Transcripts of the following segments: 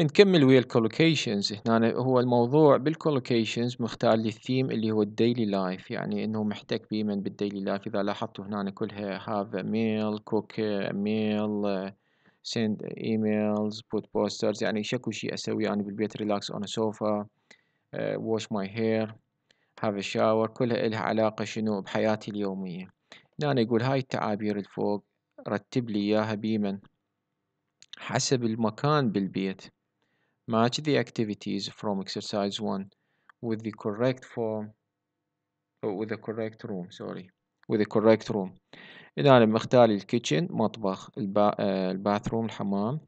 نكمل ويا الكولوكيشنز هنا هو الموضوع بالكولوكيشنز مختار للثيم الثيم اللي هو الديلي لايف يعني انه محتك بيه من بالديلي لايف اذا لاحظتوا هنا كلها هاف ميل كوك ميل سند ايميلز بوت بوسترز يعني شكو شيء اسوي يعني بالبيت ريلاكس اون سوفا واش ماي هير هاف ا شاور كلها لها علاقة شنو بحياتي اليومية هنا يقول هاي التعابير الفوق رتب لي اياها بيمن حسب المكان بالبيت Match the activities from exercise 1 with the correct form or uh, with the correct room sorry with the correct room إذا أنا مختالي الكيتشن مطبخ البا... آه، الباثروم الحمام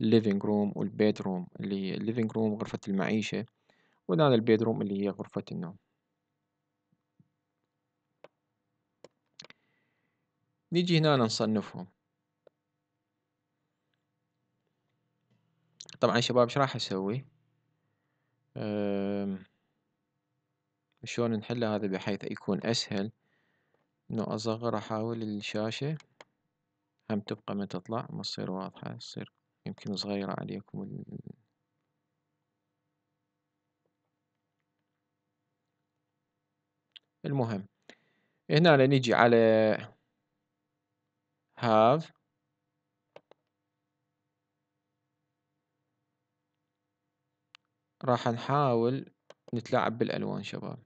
الليفينج روم والبيد روم اللي هي الليفينج روم غرفة المعيشة وإذا أنا البيد روم اللي هي غرفة النوم نيجي هنا نصنفهم طبعا يا شباب ايش راح اسوي شلون نحل هذا بحيث يكون اسهل انه اصغر احاول الشاشة هم تبقى ما تطلع ما تصير واضحة تصير يمكن صغيرة عليكم ال... المهم هنا نجي على have راح نحاول نتلاعب بالألوان شباب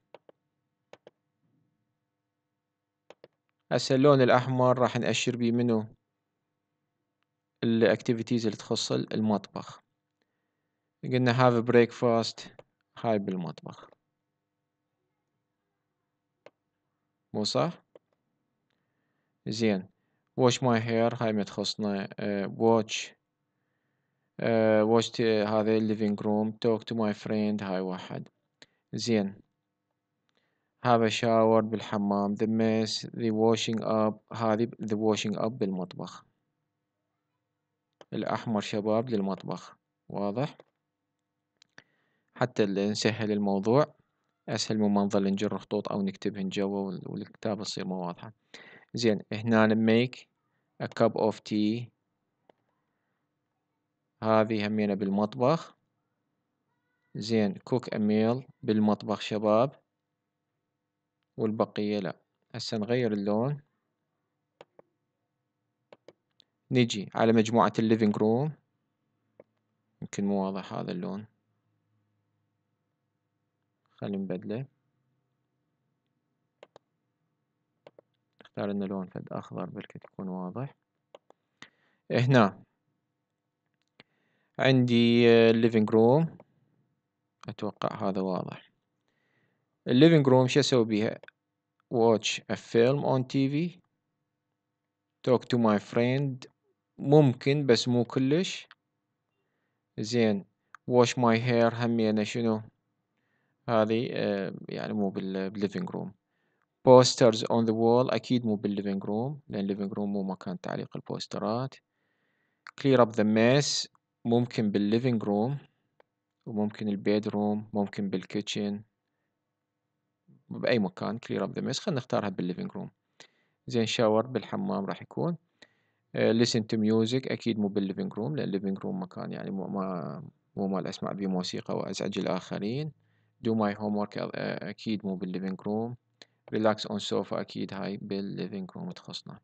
هسه اللون الأحمر راح نأشر بيه منو الاكتيفيتيز اللي تخص المطبخ قلنا have a breakfast هاي بالمطبخ مو صح زين watch my hair هاي ما تخصنا آه، watch Uh, watched هذا الليفينج روم توك تو ماي فريند هاي واحد زين هذا شاور بالحمام ذا ميس ذا washing اب هذه ذا washing اب بالمطبخ الأحمر شباب للمطبخ واضح حتى نسهل الموضوع أسهل من منظر نجر خطوط أو نكتبهن جوا والكتابة تصير مو واضحة زين هنا ميك ا كاب اوف تي هذه همينة بالمطبخ زين كوك اميل بالمطبخ شباب والبقية لا هسه نغير اللون نجي على مجموعة الليفينج روم يمكن مو واضح هذا اللون خلي نبدله نختار ان لون فد اخضر بلكي تكون واضح هنا عندي الليفينج آه، روم اتوقع هذا واضح الليفينج روم شو اسوي بيها ا فيلم اون تي في توك تو ماي فريند ممكن بس مو كلش زين واش ماي هير همينه شنو هذه آه، يعني مو بالليفينج روم بوسترز اون ذا وول أكيد مو بالليفينج روم لأن الليفينج روم مو مكان تعليق البوسترات clear up the mess ممكن بالليفينج روم وممكن البيد روم ممكن بالكيتشن بأي مكان كلير اب ذا ميس خلينا نختارها بالليفينج روم زين شاور بالحمام راح يكون ليسن تو ميوزك اكيد مو بالليفينج روم لان الليفينج روم مكان يعني مو ما مو مال اسمع بيه موسيقى وازعج الاخرين دو ماي هوم ورك اكيد مو بالليفينج روم ريلاكس اون سوفا اكيد هاي بالليفينج روم تخصنا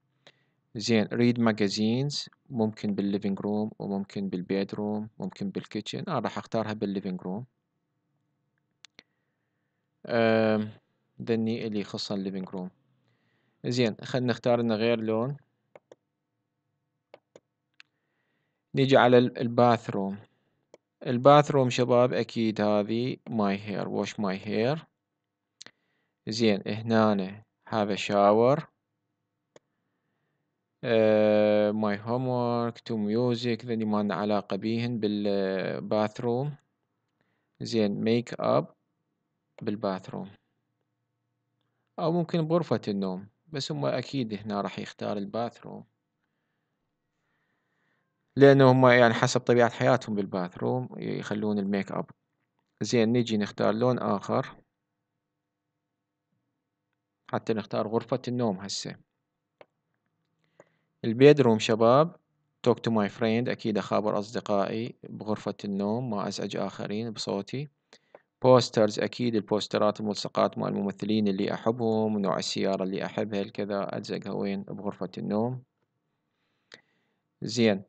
زين ريد ماجازينز ممكن بالليفينج روم وممكن بالبيد روم ممكن بالكيتشن انا راح اختارها بالليفينج روم ذني اللي يخصها الليفينج روم زين خلينا نختار لنا غير لون نيجي على الباث روم الباث روم شباب اكيد هذه ماي هير واش ماي هير زين هنا هذا شاور ماي هوم ورك تو ميوزك ذني ما لنا علاقة بيهن بالباثروم زين ميك اب بالباثروم او ممكن بغرفة النوم بس هم اكيد هنا راح يختار الباثروم لانه هم يعني حسب طبيعة حياتهم بالباثروم يخلون الميك اب زين نجي نختار لون اخر حتى نختار غرفة النوم هسه البيدروم شباب توك تو ماي فريند أكيد أخابر أصدقائي بغرفة النوم ما أزعج آخرين بصوتي بوسترز أكيد البوسترات الملصقات مع الممثلين اللي أحبهم نوع السيارة اللي أحبها الكذا ألزقها وين بغرفة النوم زين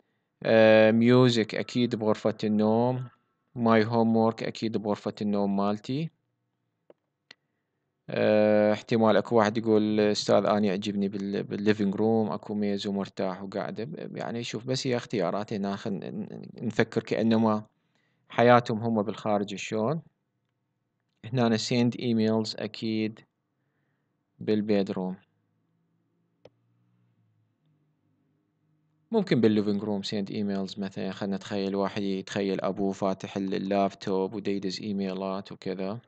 ميوزك آه، uh, أكيد بغرفة النوم ماي هوم أكيد بغرفة النوم مالتي آه، احتمال اكو واحد يقول استاذ انا يعجبني بالليفنج روم اكو ميز ومرتاح وقاعده يعني شوف بس هي اختيارات ناخذ نفكر كانما حياتهم هم بالخارج شلون هنا سيند ايميلز اكيد بالبيدروم ممكن بالليفنج روم سيند ايميلز مثلا خلينا نتخيل واحد يتخيل ابوه فاتح اللابتوب وديدز ايميلات وكذا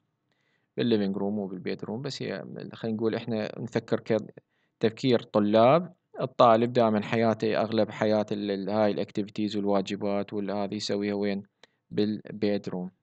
بالليفينج روم وبالبيت روم بس هي خلينا نقول احنا نفكر كتفكير طلاب الطالب دائما حياته اغلب حياه هاي الاكتيفيتيز والواجبات والهذه يسويها وين بالبيت روم